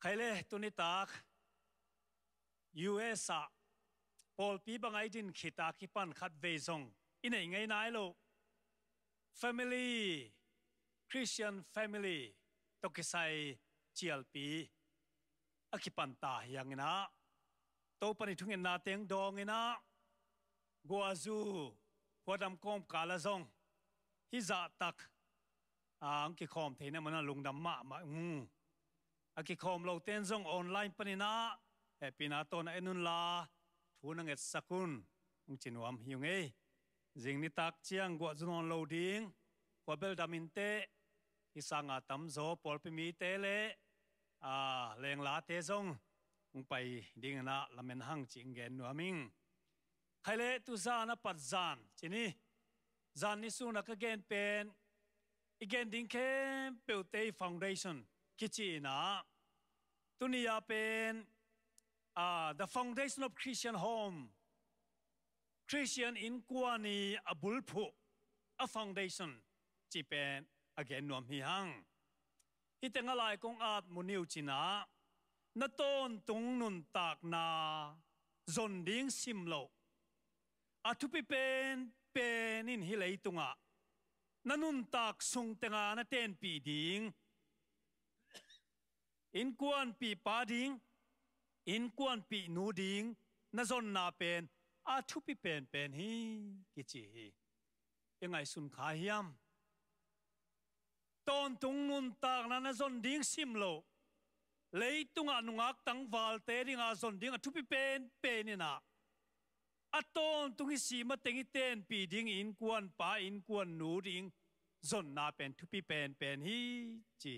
ใครเล่ตุนิตากยูเอสอะปอลปีบังไอจินขิตาคิปันขัดเวซงอินไงไงไานโล่ family Christian family ตกิไซจีเลปีอักิปันตาอย่างนะตัวปนิทุงเงินนาเตียงดองเงินนากัวซูพวดำกอมกาลาซงฮิจัตักอังกิคอมเทนมันลุงดำมาหมาอืมอากิคอมโลเต้นซงออนไลน์ปนินาเอปีนาตวนัอ้นุนลาทูนังเอ็ดสักุนองจินวมยุงเอจิงนิตักเชียงกวดจนอนโลดิงกวาเบลดามินเตอิสังอาตัมโซปอลปิมีเตเลอาเลงลาเตซงองไปดิงนาละเมนหังจิงเกนนัวมิงใครเลตุซานะปัดจานจินี่จานนิสุนักเกนเป็นอีเกนดิงเคมเปิลเตฟอนเดชั่นกิจีนะตุนียาเป็น the foundation of Christian home Christian in กวนีอับุลผู a foundation จีเป็น again นวมฮิฮังอีแตงอะไรกงอาจมุนิวจีนะนตอนตุงนุนตากนาจนดิ้งซิมโลอาทุปิเป็นเป็นนินฮิเลตุงะนนุนตากสุงแตงานเตนปีดิงงอินกวนปีปาดิงอินกวนปีนูดิงนัซนน่าเป็น อาทุปีเป็นเป็นฮีกิจิียังไงสุนขายามตอนตุงนุนตากนั้นซนดิงซิมโลเลยตุงอนุงักตังวาลเตริงอซนดิงอาทุปีเป็นเป็นนี่นะอะตอนตุงอิสีมาเตงอิเตนปีดิงอินกวนปาอินกวนนูดิงจนน่าเป็นทุปีเป็นเป็นฮีจี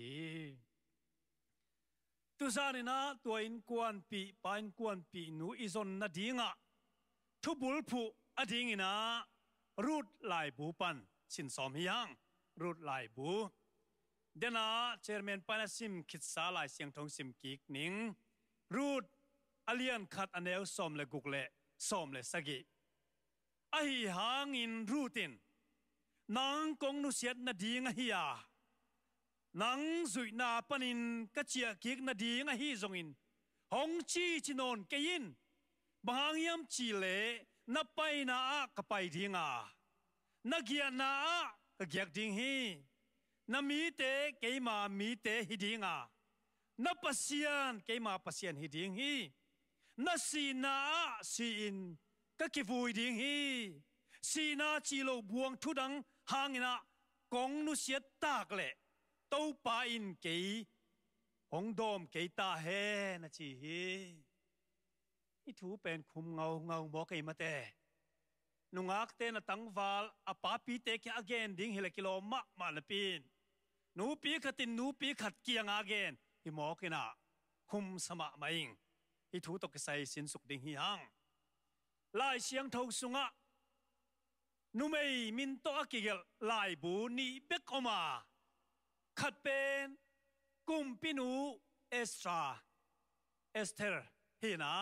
ตุซานีนะตัวอินกวนปีปานกวนปีนูอิซอนนาดิงะทุบุลผูอดิงินะรูดลายบูปันสินสอมยังรูดลายบูเดนาเชอร์แมนปานาซิมคิดสาลายเสียงทองซิมกิกนิงรูดอเลียนขัดอเนลสอมเลกุกเลสอมเลสกิอหิหางอินรูตินนางกงนุเซียนนาดีงะฮิยานังสุยนาปนินกัจียกิกนาดีงฮีจงอินหงชีจินนนเกยินบางยมจีเลนับไปนาอกับไปดีงานักียนาก็เกียกดิงฮีนมีเตเกยมามีเตฮิดิงานับเสียนเกยมาเสียนฮิดิงฮีนัสีนาสีอินก็คิฟุยดิงฮีสีนาจีโลบวงทุดังหางนากองนุเสียตากเลตปาอินกีหงดอมกีตาเฮนะจีฮีอีทูเป็นคุมเงาเงาบอกกไอมาแต่นุงอักเตนตั้งวาลอปาปีเตแกอเกนดิ้งเฮลกิโลมะมาลปินนูปีขัดินนูปีขัดกี้ยงอาเกนอีมอกินะคุมสมะมาอิงอีทูตกใส่สินสุกดิ้งฮิฮังลายเสียงทูสุงะนุไม่มินโตกิเกลลายบุนีเบกอมาขัดเป็นกุมปินูเอสตราเอสเทอร์ฮีนา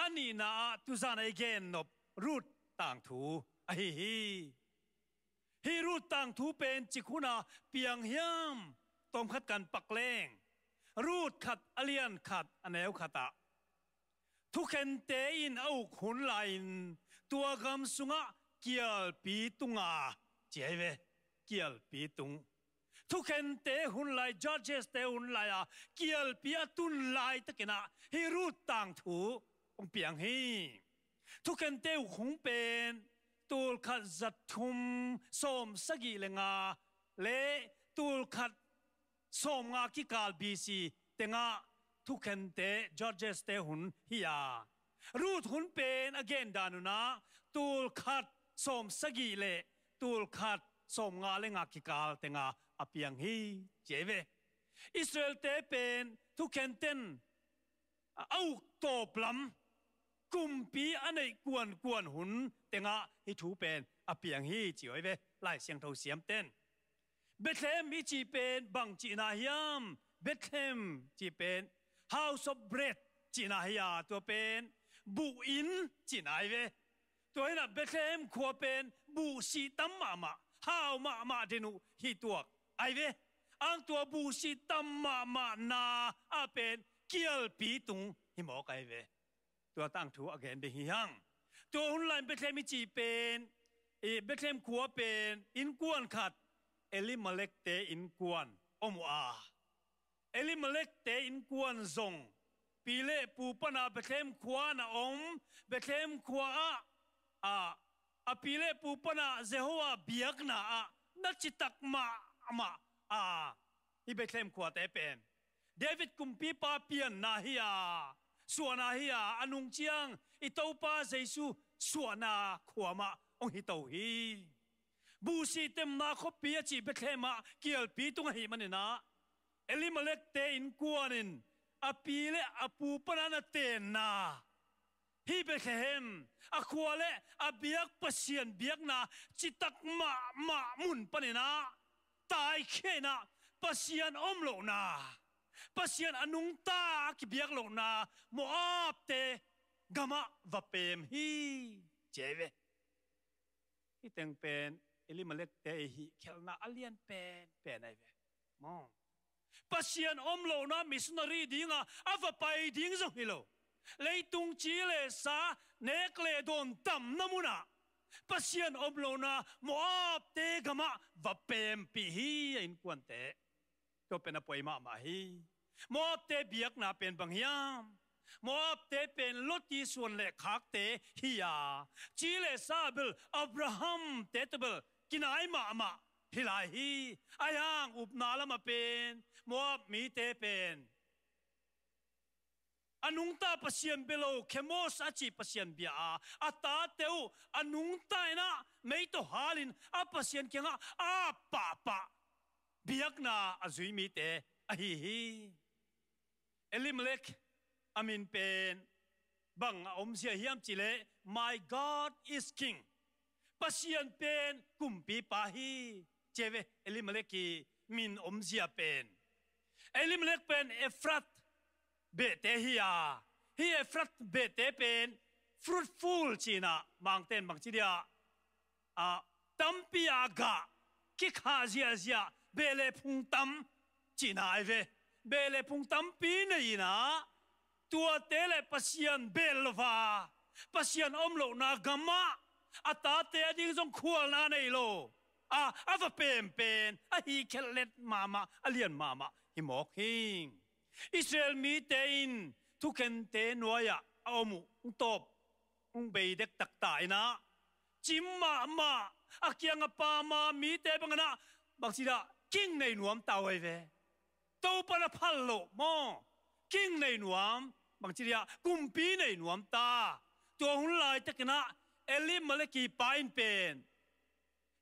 อันนี้นาตุซานไอเกนนบรูดต่างถูไอฮีฮีรูดต่างถูเป็นจิคุณาเปียงเฮียมตมขัดกันปักเลงรูดขัดอเลียน ขัดอแนวขัตะ ทุกเคนเตอินเอาขุนไลน์ตัวกำสุงะเกียลปีตุงาเจเวเกียลปีตุงทุกคนเตหุนไลจอร์เจสเตหุนไลอะเกียลปียตุนไลตะกินะฮิรูต่างถูองเปียงฮีทุกคนเตหุงเป็นตูลขัดจัดทุมส้มสกิเลงาเลตูลขัดส้มงากิกาลบีซีเตงาทุกคนเตจอร์เจสเตหุนฮิยารูดหุนเป็นอเกนดานุนะตูลขัดส้มสกิเลตูลขัดสมงาเลงากิกาลเตงาอเปียงฮีเจเวอิสราเอลเตเป็นทุกเคนเตนเอาโตปลัมกุมปีอันไนกวนกวนหุนแต่งะฮิถูเป็นอเปียงฮีจิไอเวไล่เสียงเท่าเสียมเต้นเบธเลมีจีเป็นบังจีนาฮยามเบธเลมจีเป็น House of Bread จีนาฮิยาตัวเป็นบูอินจีนาอเว ตัวนั้นเบธเลมขัวเป็นบูสีตัมมามาฮาวมามาเดนุฮิตัวไอเวอังตัวบูษิตัมมามานาอาเป็นเกียลปีตุงหิมอกไอเวตัวตั้งถูอเกนเดหิยังตัวหุ่นลันเบทเลมิจีเป็นเอเบทเลมขัวเป็นอินกวนขัดเอลิมาเล็กเตอินกวนอมอาเอลิมาเล็กเตอินกวนซงปีเล่ปูปนาเบทเลมขัวนาอมเบทเลมขัวอาอาปีเล่ปูปนาเจโฮวาเบียกนาอานักจิตักมาอมาอ่าอิเบคลมขวดเอเป็นเดวิดกุมพีปาเปียนนาฮิอาสวนนาฮิอาอนุงเชียงอิโตปาเซซูสวนนาขวามาองฮิตาฮีบูซีเต็มนาคบปีอจิเบคลมาเกียลปีตุงฮิมันนาเอลิมาเล็กเตินกวนินอปีเลอปูปนันเตนนาฮีเบคเฮมอะควาเลอเบียกเปเชียนเบียกนาจิตักมามามุนปนินา tai khe na pasian om lo na pasian anung ta ki biak lo na mo ap te gama va pem hi cheve hi teng pen eli elimalek te hi khelna alian pen pen ai ve mong pasian om lo na missionary dinga ava pai ding zo hilo leitung chi le sa nek le don tam namuna ปัศยนอบลนามอับเตกมาวเปมปีฮีอินควันเตก็เป็นอปอยมามาฮีมอับเตเบียกนาเป็นบางยามมอับเตเป็นลดที่ส่วนเล็กขากเตฮียาจีเลซาเบลอับราฮัมเตตเบลกินไอมามาฮิลาฮีไอ้ังอุบนาลมาเป็นมอับมีเตเป็น anung ta pasian belo chemos achi pasian bia a ata teu anung ta ina mei to halin a pasian kenga a pa pa biak na azui mi te a hi hi elimelek amin pen bang om sia hiam chile my god is king pasian pen kumpi pa hi cheve elimeleki min om sia pen elimelek pen efrat เบเตฮียฮีเอฟรัตเบเตเป็น fruitful จีน่ะบางเต้นบางจีเดียอ่าตั้มปีอากากิขาเซียเซียเบเลพุงตั้มจีน่ะไอเวเบเลพุงตั้มปีนี่นะตัวเตเลปัสยันเบลวาปัสยันอมโลนากามะอาตาเตอดิ้งจงขวลนาในโลอาอาฟเปมเป็นอาฮีเคล็ดมามาอาเลียนมามาฮิมอกฮิงอิสราเอลมีเตินทุกเนเตนัวยะเอามุงตบุงเบยเด็กตักตายนะจิมมามาอากียงปามามีเตบังนะบางทีละกิ่งในนวมตาไว้เวโตปะละพัลโลมอกิ่งในนวมบางทีละกุมปีในนวมตา ตัวหุ่นลายตะกนะเอลิมมาเลกีปายนเป็น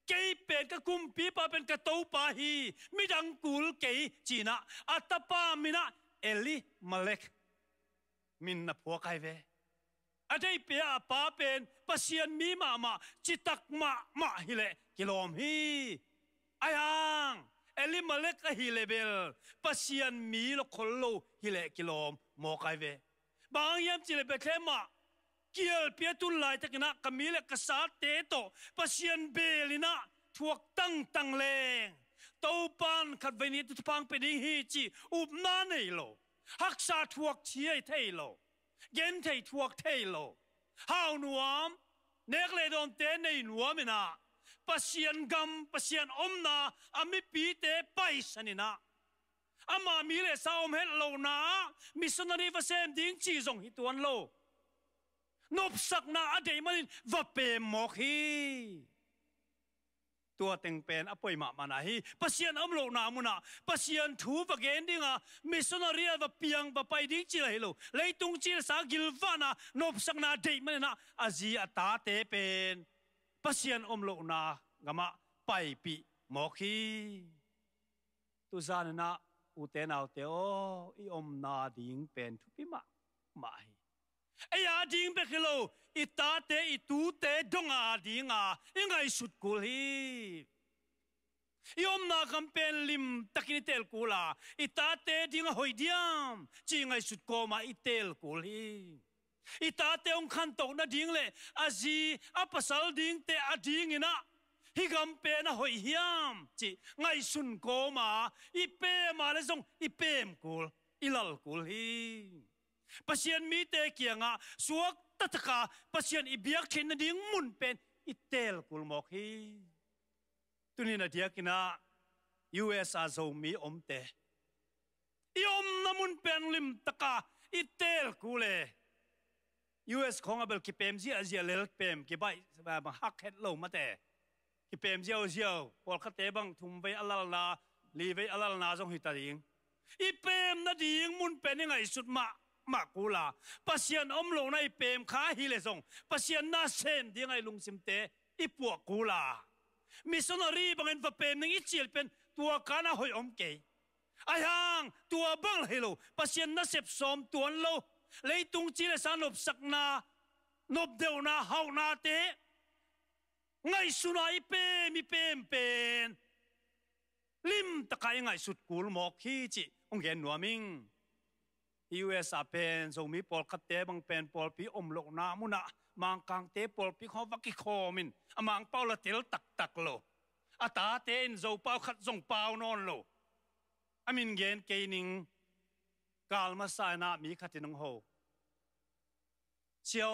เกย์เป็นกับกุมปีปาเป็นกะโตปาฮีมิดังกูลเกย์จีนะอัตตาปามินะเอลิมาเล็กมินนับหัวไกเวอาจารยเปียป้าเป็นปัสยันมีมามาจิตตักมามาฮิเลกิโลมฮีไอ้ยังเอลิมาเล็กฮิเลเบลปัสยันมีลคนโลฮิเลกิโลมมโมไกเวบางยามจิเลเปเคมาเกี่ยวเปียตุลไลตะกนะกมีเลกษาเตโตปัสยันเบลินะทวกตั้งตั้งเลง topan kan ve tu pang pe hechi up nalo. Haksa tuok chie telo. Gente tuok telo. Ha nuam negle don tene nuamina. Pasien gam pasien omna um a mi pite paisanina. Ama mire sa om um het lo na mi sun ni va sem din chi zong hi tuan lo. Nop sak na a ah, de malin va pe mo hi. ตัวเต็งเป็นอปอยมามานาฮีปัสยานอัมโลนามุนาปัสยานทูปะเกนดิงามิสนารีวะเปียงบะไปดิ้งจิไรโลเลยตุงจิรสากิลวานานบสังนาเดมันนะอาจีอาตาเตเป็นปัสยานอัมโลนางามะไปปีหมอกีตุจานนะอุเตนเอาเตโออีอมนาดิ้งเป็นทุพิมามาฮี ai a ding be khilo i ta te i tu te donga dinga ngay sut kul hi yom na kam pen lim tắc takini tel la ít ta té dinga hoi diam chi ngai sut ko ma ít tel kul hi ít ta té ông khăn to na ding le a zi a pasal ding té a ding ina hi gam pen na hoi hiam chi ngay sun ko ma i pe ma le zong i pem kul ilal kul hi ปเชียนมีแต่กียงะสวกตะตะกาปเชียนอิเบียกเนดิ้งมุนเป็นอิเตลกุลโมอกีตุนีนาเดียกินายูเอสอาโซมีอมเตอมนั่มุนเป็นลิมตะกาอิเตลกุลเลยูเอสของอเบลกิเปมซีอาเซียเลลกเปมกิใบแบบฮักเฮ็ดโลมาเต่กิเปมเจีอาเจียพอคาเตบังทุ่มไปอัลลัลาลีไปอัลลัลนาจงหิตาดิงอีเปมนาดิงมุนเป็นยังไงสุดมามากูลาปัศยันอมโลในเปมขาฮิเลซงปัศยันนาเซมดีไงลุงซิมเตอีปวกกูลามิสนรีบังเอ็นเปมนึงอิเจิลเป็นตัวกานาหอยอมเกยอายังตัวบังเฮโลปัศยันนาเซบซอมตัวนโลเลยตุงจิเลสานบสักนานบเดวนาฮาวนาเตไงสุนัยเปมิเปมเป็นลิมตะไคไงสุดกูลหมอกขี้จิองเห็นหนัวมิง US a à pen zo mi pol khat te bang pen pol pi om lok na mu na mang kang te pol pi kho vaki kho à, min amang pau la tel tak tak lo à, ata te in zo pau khat zong pau non lo amin gen ke ning kal ma sai na mi khat in ho chio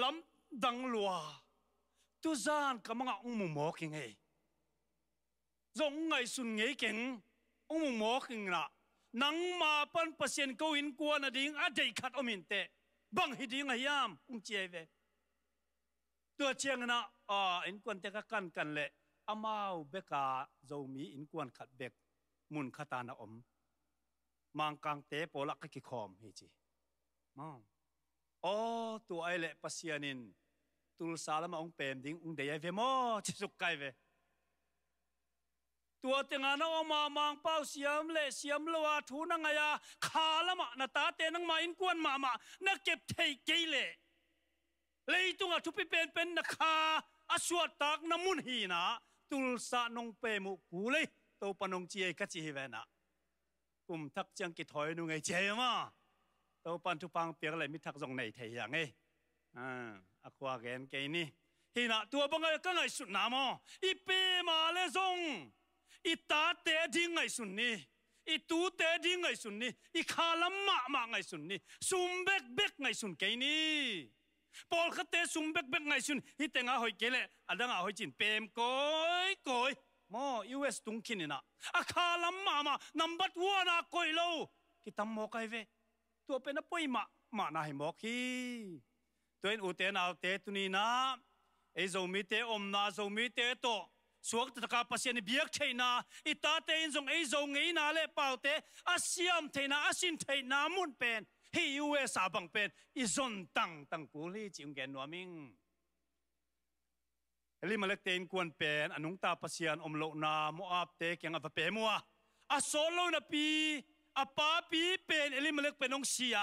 lam dang lua tu zan ka manga ung mu mo king ei zong ngai sun ngei keng ung mu mo king na นังมาปันเปอร์เซ็นต์กวินกวนอดิงอาเดขัดอมินเตบังฮิดิ่งไหยามอุ้งเจเวตัวเชียงนะอ่าอินกวนเตะกันกันเลยอามาวเบกาโจมีอินกวนขัดเบกมุนขตานาอมมังกังเตะโปลักกิคอมเฮจิมองโอตัวไอเละปัสยานินตุลสาลมาองเปมดิ้งอุ้งเดียเวมอชิสุกไกเวตัวเตงานาอมามางเป้าเสียมเล่เสียมลวาทูนังไงยาขาละมะนาตาเตนังมาอินกวนมามานักเก็บเทเกเล่เลยตุงอาทุพิเป็นเป็นนักขาอสวดตักน้ำมุนหีนะตุลสานงเปมุกูเลยตัวปนงเจียกัจจิเวนะกุมทักจังกิถอยนุงไงเจมาตัวปันทุปังเปียกเลยมิทักจงในเทยยงไงอ่าอควาเกนเกนี่ฮีนะตัวบังเอิญก็ไงสุดนามออีเปมาเลซง i ta te di ngai sun ni i tu te di ngai sun ni i kha lam ma ma ngai sun ni sum bek bek ngai sun ke ni Paul khát tế sum bek bek ngai sun hi te nga hoi kele adanga hoi chin pem koi koi mo US tung khin na a kha lam ma ma number 1 na koi lo ki tam mo kai ve tu pe na poi ma ma na hi mo khi tuen u te na te tu ni na e mi te om na zo mi te to สวกตะกาปัศยานเบียกเทนาอิตาเตนจงไอจงไงนาเลเป่าเตอาศยามเทนาอาศินเทนามุนเป็นฮิวเอสาบังเป็นอิจนตังตังกูลีจิงแกนวามิงลิมาเล็กเตนกวนเป็นอนุงตาปัศยานอมโลนาัมอาบเตเกยังอัฟเปมัวอาโซโลนปีอาปาปีเป็นลิมาเล็กเป็นองเสีย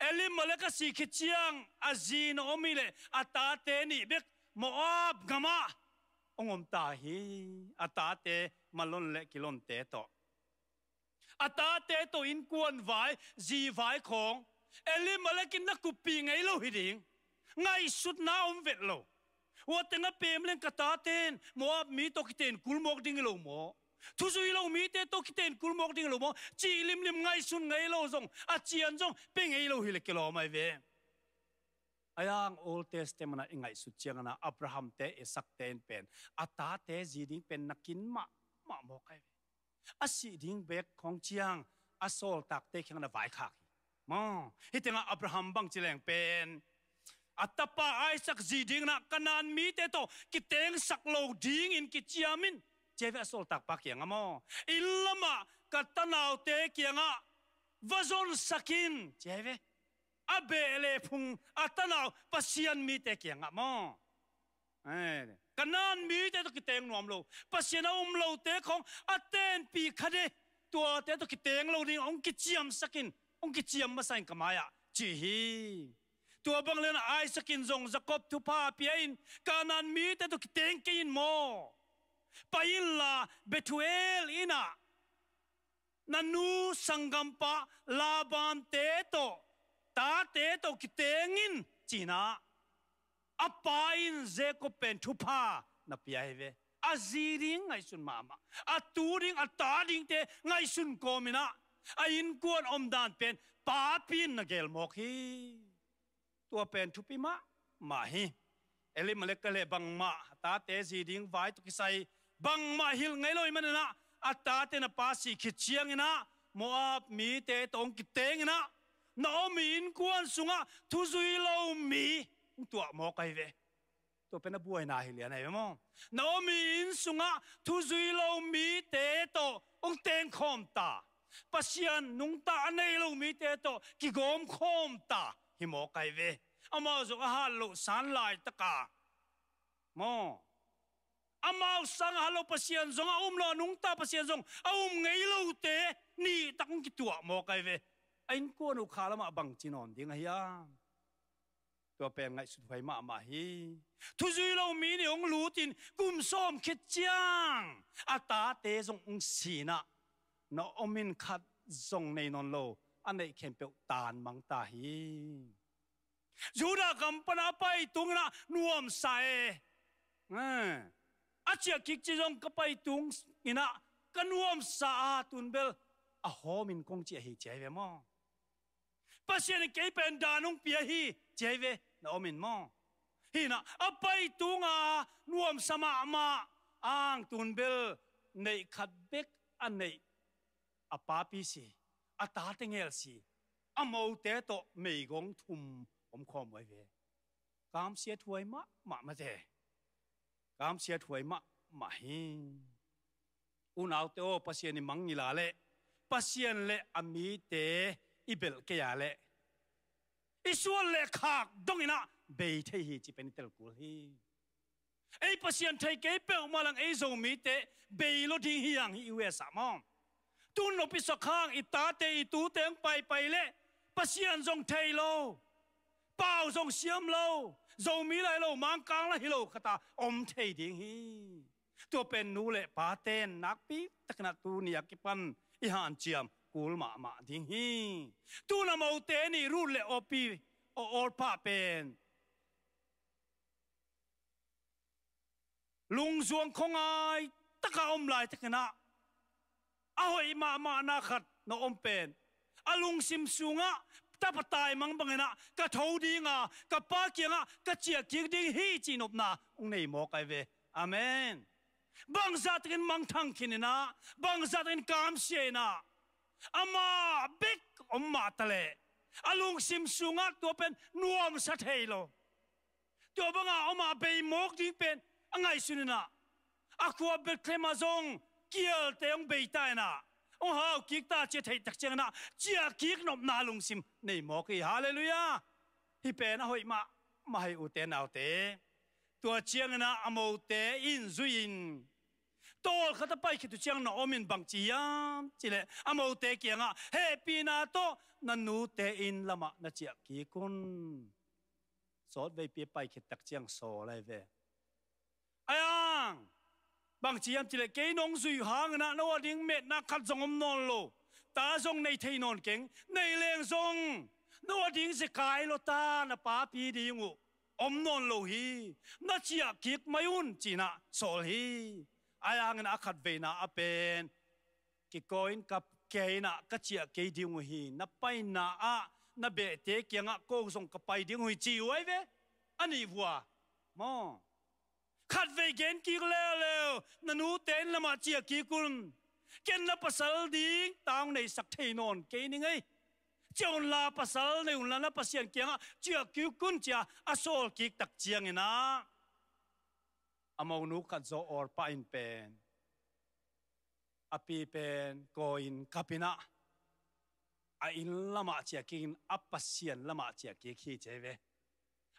เอลิมาเล็กสิขิจียงอาจีนอมิเลอาตาเตนิเบกัมอาบกามาองอมตาฮีอาตาเตมาลนเละกิลนเตโตอาตาเตตอินกวนไวจีไวของเอลิมาเลกินนักกุปีไงเราหิดิงไงสุดน้าอมเวทโลวัดเงานเป็นเล่นกตาเตนมอวมีตกิเตนกุลมอกดิ่งโลหมอทุสุยโลมีเตตกิเตนกุลมอกดิ่งโลหมอจีลิมลิมไงสุนไงเราจงอาเจียนจงเป็นไงเราหิเลกิลอมาเว ayang old testament na ingai su chiang na abraham te isak te en pen ata te ji ding pen nakin ma ma mo kai a si ding bek khong chiang a sol tak te khang na vai kha ma hi te nga abraham bang chi leng pen atapa isaac ji ding na kanan mi te to ki teng sak lo ding in ki chiamin cheve a sol tak pa kiang mo illama katanaw te kianga vazon sakin cheve a be le phung a tanaw pasian mi te kiang a mo eh, kanan mi te to kiteng nuam lo pasian um lâu te khong a ten pi khade tua te to kiteng lo ding ong kichiam sakin ong kichiam ma sain kamaya chi hi tua băng lên ai sắc sakin zong jacob tu pa piain kanan mi te to kiteng ke in mò, mo pailla betuel ina nanu la bàn te to ตาเตตกิเตงินจีนาอปาอินเจก็เป็นทุพานับยาเวอาจีริงไงสุนมามาอาตูริงอาตาดิงเตไงสุนโกมินะอาอินกวนอมดานเป็นปาปินนเกลมอกฮีตัวเป็นทุพิมามาฮีเอลิมาเล็กกะเลบังมาตาเตจีริงไว้ตุกิไซบังมาฮิลไงลอยมันนะอาตาเตนปาสีขิดเชียงนะโมอาบมีเตตองกิเตงนะน้อมีนกวนสุงะทุจุยเรามีตัวหมอกไกเวตัวเป็นนบวยนาฮิเหียนไอหนมั้งน้อมีนสุงะทุจุยเรามีเตโตองเตงคอมตาปัศยันนุงตาในเลามีเตโตกิโกมคอมตาหิมอกไกเวอามาสุกฮัลโลสันไลายตะกามออามาสังฮัลโลปัศยันจงอาอมลอนุงตาปัศยันจงอาอมไงเราเตนี่ตั้งกิตัวหมอกไกเวอินกวนุขาลมาบังจีนอนดิ้งเฮียตัวเป็นไงสุดไฟมามาฮีทุจิตเรามีนี่องรู้จินกุมส้มคิดจัางอาตาเตจงองศีนะนออมินขัดจงในนนโลอันีนเข็มเปียวตานมังตาฮียูดากำปนาไปตุงนะนวมใส่ออาเจียกิจจงก็ไปตุงอินะกันวมสาตุนเบลอโฮมินคงเจียหิเจเวมอ pasien ke pen danung pia hi cheve na omin mo hina apai tunga nuam sama ma ang tunbel nei khatbek anei apapi si atatengel si amo te to meigong thum om khom wai ve kam sia thuai ma ma ma te kam sia thuai ma ma hi unau te o pasien ni mangila le pasien le ami te อิเบลเกียเลอิสวลเลขาดงินะเบยเทฮีจิเป็นเตลกูฮีไอ้ปัสยันไทยเกเปามาลังไอ้โจมีเตเบยลดิ่งฮียังฮีเวสามองตุนอพิสข้างอิตาเตอิตูเตงไปไปเละปัสยันจงไทยโลเป่าจงเสียมโลจมีไรโลมังกัางละฮิโลคตาอมเทยดิ่งฮีตัวเป็นนูเลปาเตนนักปีตะกนัตูนิยกิปันอิหานเจียมกูลมามาดิ้งฮีตูนมาอุเตนี่รูเลอปีโอออลพาเป็นลุงจวงคงไอตะกาอมลายตะกนะอาไอมามานาขัดนอมเป็นอาลุงซิมซุงะตาปตายมังบังนะกะทูดีงะกะป้าเกียงะกะเจียกิดิงฮีจีนบนาองในหมอกไอเวอเมนบางสัตินมังทังกินนะบางสัตินกามเชนะ ama bek om ma tale alung sim sunga to pen nuam sa thailo to banga oma be mok ding pen angai sunina akwa bel klema zong kiel te ong be ta na ong hau kik ta che thai tak cheng na chia kik nom na lung sim nei mok hi hallelujah hi pen a hoi ma mai u te nau te to chiang na amo te in zuin ตอลขัดไปคิดถึงน้องมินบังจียมจิเล่อาโมเตกียงอ่ะเฮปีนาโตนันนูเตอินละมะนัจียกิคุณสอดไปเปียไปคิดตักเจียงอซไรเวยไอ้ยังบังจียมจิเล่เกยนงสุยหางนะนวดิ้งเม็ดนักขัดจงอมนอนโลตาทรงในเทนอนเก่งในเลงทรงนวดิ้งสกายโลตานะป้าพีดิ้งูอมนอนโลฮีนัจียกคีกไม่อุ่นจีน่ะโซลฮี ayangen akhat veina apen về na à bên kachia ke cặp hi na paina a na na na à be te kianga ko song ka pai dingu hi chi wai anh ani vua mo khat về gen kí le le na nu ten lama chia ki kun ken na pasal đi tao này sắc thei non ke ni ngay chọn la pasal nei un là na kia kianga chia kí kun chia asol ki tak chiang na อมองนุกัดโซอร์ปาอินเป็นอปีเป็นโกอินคาปินะอาอินละมาเชียกินอัสเชยนละมาเชียกิขี้เจเว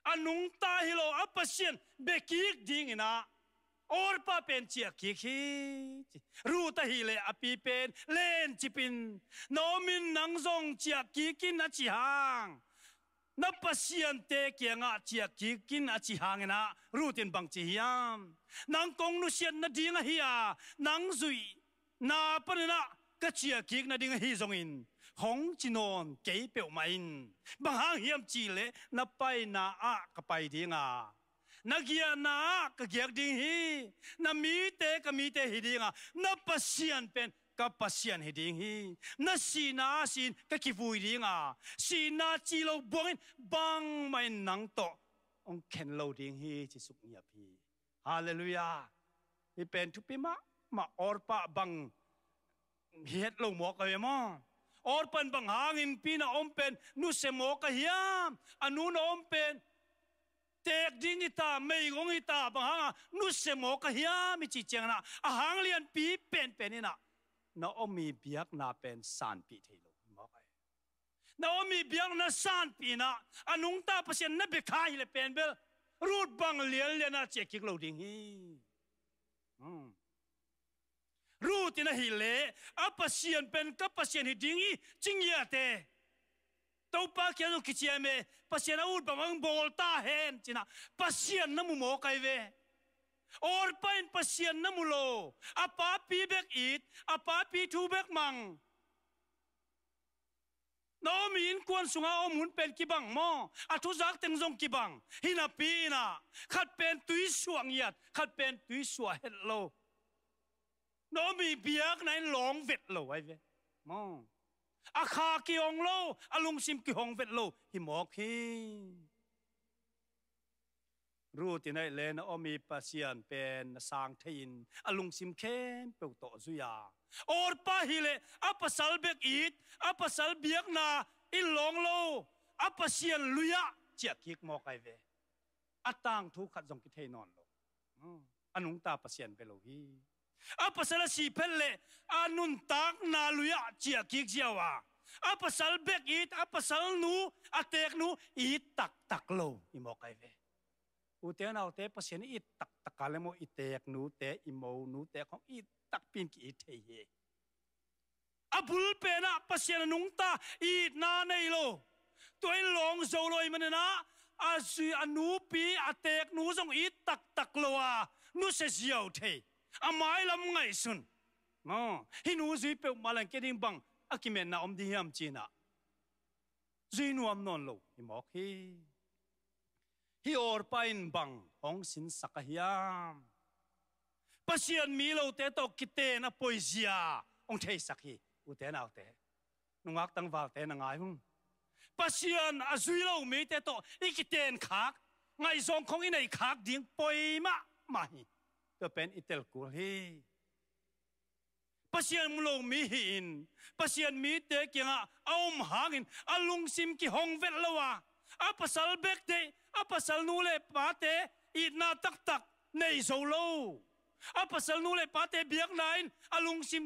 อันนุงตาฮิโลอัสเชยนเบกิกดิ่งนะออร์ปาเป็นเชียกิขี้รูตาฮิเลอปีเป็นเลนจิปินโนมินนังซงเชียกิกินนะจิฮังนับเสียนเตเกียงอาเจียกิกินอาีิหางนะรูตินบังจียามนังกงนุเชนนดิงเฮียนังซุยนาปนนะกเชียกิกนาดิงงฮีจงอินหงจีนอนเก๋เปียวมาอินบังหางเฮียมจีเลนับไปนาอากไปดีงานักเกียนากเกียกดิ่งฮีนามีเตกมีเตฮีดีงานับเสียนเป็นก็ปัสยันให้ดิ้งฮีนั่นสีน่าสินก็คิดวุ่ยดิ้งอ่ะสีน่าจีเราบวงบังไม่นังโตองเข็นเราดิ้งฮีจิสุกเงียบฮีฮาเลลูยานี่เป็นทุกปีมามาออร์ปะบังเฮ็ดลงหมอกกันยมอออร์ปันบังหางินปีน่ะอมเป็นนุเสมอกะเฮียมอันนู้นอมเป็นเทกดิ้งอิตาไม่งงอิตาบังหางนุเสมอกะเฮียมมิจิเจงนะอาหางเลียนปีเป็นเป็นนี่นะนาอมีเบียกนาเป็นสันปีเทโลมาไปนาอมีเบียกนาสันปีนาอนุงตาเปเซนนับเบคายเลเป็นเบลรูดบังเลียนเลนาเจกิกโลดิงฮีรูดนาฮิเลอัปเชียนเป็นกับเปเซนฮิดิงฮีจิงยาเตตัวปากยันุกิจเอเมเปเซนอูดบังบอลตาเฮนจินะเปเซนนัมุโมกัยเวโอรปินพเชียนนมุโลอปาปีเบกอิดอปาปีทูเบกมังน้อมินควรสุงาอมุนเป็นกิบังมออัทุจักเต็งจงกิบังฮินาปีนาขัดเป็นตุยสวงยัดขัดเป็นตุยสวเฮโลน้อมีเบียกในหลงเวทโลไอเวมออาคากิองโลอาลุงซิมกิองเวทโลฮิมอกฮีรู้ที่ไหนเลนอมีปัสยานเป็นสางทินอลุงซิมเข้มเปิดโตซุยาออร์ปาฮิเลอปัสลเบกอีดอปัสลเบียกนาอิลองโลอปสยันลุยะเจียกิกมอกไอเวอตังทุกขัดจงกิเทนอนโลอนุงตาปัสยานเปโลฮีอปัสลสีเพลเลอนุนตักนาลุยะเจียกิกเจียวาอปัสลเบกอีดอปัสลนูอเตกนูอีตักตักโลอิมอกไอเว u te nau te pasien i tak takale mo i tek nu te i mo nu te khong i tak pin ki i te ye abul pe na pasien nung ta i na nei lo tuai long zo loi mane na a su anu pi a tek nu song i tak tak lo a nu se ziau te a mai lam ngai sun mo hi nu zui pe malang ke ding bang akimen na om di yam china zui nu am non lo i mok hi ฮีออร์ายน์บังองสินสักเฮียามปัศยานมีเราเตะตอกิเตนะปอยเซียองเทสักฮีอุเทนเอาเตะนุ่งอักตังวาเตนังไงมึงปัศยานอจุยเราไม่เตะตออีกิเตนขากไงซองของอีในขากดิ่งปอยมาะมาฮีก็เป็นอิตาลกูลฮีปัศยานมุลมีหินปัศยานมีเตะกี่ยงอาอมหางินอาลุงซิมกิฮองเวลละวะอาปัสสลเบกเตะอปัสลนูเลปาเตอีนาตักตักในโซโลอปัสลนูเลปาเตเบียกนายอลุงซิม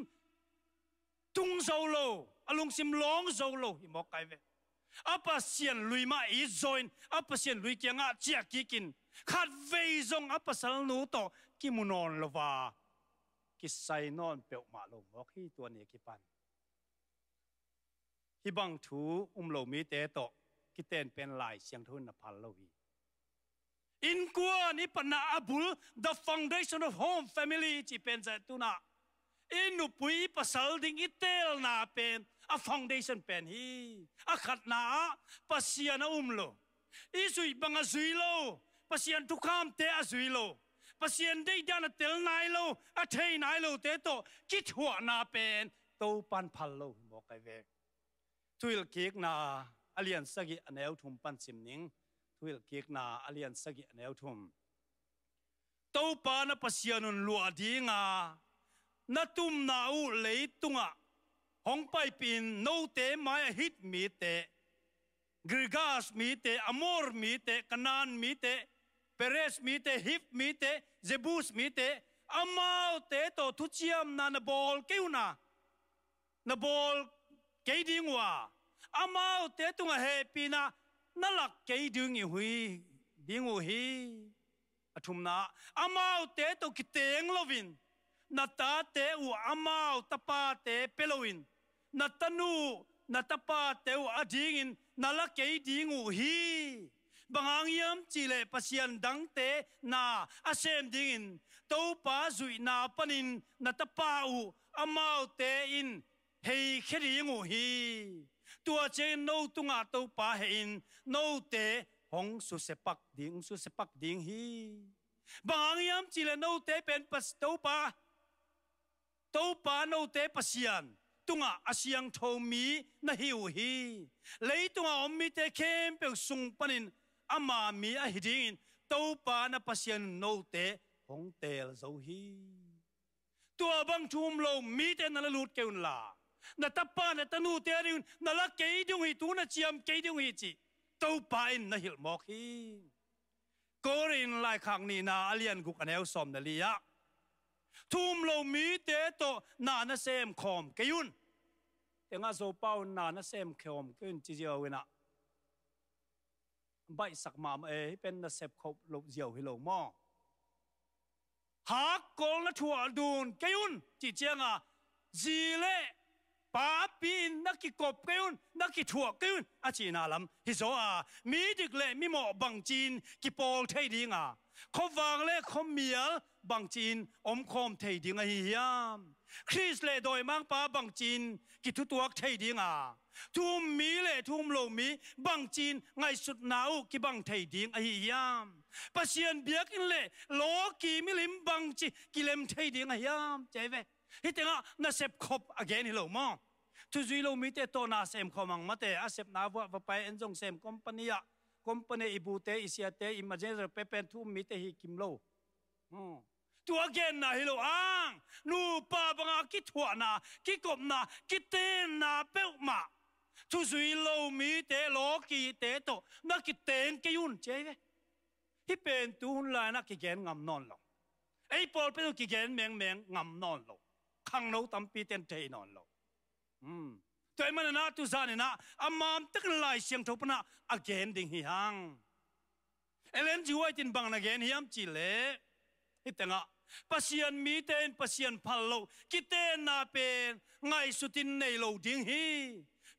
ตุงโซโลอลุงซิมลองโซโลฮิมอกไกเวอปัสเซียนลุยมาอีจอยน์อปัสเซียนลุยเกียงอาเจียกิกินขาดเวซซงอปัสลนูโตกิมุนอนลวากิไซนอนเปียวมาลงบอกที่ตัวนี้กิปันฮิบังทูอุ้มโลมีเตโตกิเตนเป็นลายเสียงทุนนภัลโลวี in kwa ni pana abul the foundation of home family chi pen za tu na in nu pui pasal ding itel na pen a foundation pen hi a khat na pasian um lo i sui banga zui lo pasian tu kham te a zui lo pasian dei dana tel nai lo a thei nai lo te to ki thua na pen to pan phal lo mo kai ve tuil kik na alian sagi anel thum pan sim ning thuil kik na alian sagi neu thum pa na pasianun lu na tum na u tunga hong pin no mai hit mi grigas mi amor mi te kanan peres mi hip mi zebus mi te amao to thuchiam na na bol na bol keidingwa amao te tunga he pina nó là cái đường như huy đi hồ hi à thum na amau té tô kí tiếng lo vin na ta tế u amao ta pa tế pelowin na ta nu na ta pa tế u a ding in na la cái đi hồ hi anh em chỉ lệ pasian đăng té na xem ding in tàu pa duy na panin na ta pa u amao tế in hei kheri ngủ hi ตัวเจนโนตุงาตัวปาเหินโนเตหงสุเสปักดิงสุเสปักดิงฮีบางยามจิเลโนเตเป็นปัสตัวปาตัวปาโนเตปัสยันตุงาอาเซียงทอมีนาฮิวฮีเลยตุงาอมมีเตเข้มเป็นสุงปนินอามามีอาฮิดิงนตัวปานะปัสยันโนเตหงเตลโซฮีตัวบังชุมโลมีเตนรลูดเกวนลา na tapa na tanu te ari un na la ke dung hi tu na chiam ke dung hi chi to pa in na hil mok hi ko rin lai khang ni na alian guk anew som na liya thum lo mi te to na na sem khom ke yun te nga zo pau na na sem khom ke yun chi jia wena bai sak ma ma e pen na sep khop lo jiao hi lo mo hak kong la thua dun ke yun chi chiang a ji le ปาปีนนักกีกบกันนักกีถั่วกันอาชีนาลำฮิโซอา มีดึกเลยมีหมอกบางจีนกีปลเทดิงอ่ะเขาวางเลยเขาเมียลบางจีนอมคอมเทดิงอ่ะฮิยาม คริสเลยโดยมังปาบางจีนกีทุตัวเทดิงอ่ะทุ่มมีเลยทุ่มลงมีบางจีนไงสุดหนาวกีบังเทดิงอ่ะฮิยามปัศยนเบียกินเลยโลกีมิลิมบางจี กิเลมเทดิงอ่ะฮิยามใจเว้ฮิตงะนาเซบคบอันฮิโลมอทุจิโลมิเตโตนาเซมคอมังมาเตอาเซบนาวะวะไปเอ็นจงเซมคอมพานีอะคอมพานีอิบูเตอิเซียเตอิมาเจนเซเปเปนทูมิเตฮิกิมโลตัวแกนนาฮิโลอังนูปาบังกิทัวนากิดกบนากิเตนนาเปิลมาทุจิโลมิเตโลกีเตโตนากิเตนกยุนเจ้เวฮิเปนทูนลายนักกิเกนงามนอนหลงไอ้ปอลเป็นตักิเกนแมงแมงงามนอนหลงขังเราตั้มปีเต็นเทนอนเราอืมตัวมันน่าตุจานี่นะอามามตักลายเสียงทุบนะอาเกนดิ่งหิฮังเอเลนจิวไอจินบังนัเกนฮิฮมจิเล่ฮิตงะปัสยันมีเต็นปัสยันพัลโลกิเต็นนาเป็นไงสุดินในโลดิ่งฮี